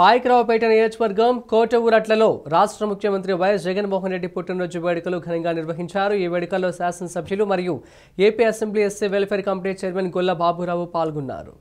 పాయకరావుపేట నియోజకవర్గం కోటవూరట్లలో రాష్ట్ర ముఖ్యమంత్రి వైఎస్ జగన్మోహన్ రెడ్డి పుట్టినరోజు వేడుకలు ఘనంగా నిర్వహించారు ఈ వేడుకల్లో శాసనసభ్యులు మరియు AP assembly SC welfare committee chairman Golla Baburao పాల్గొన్నారు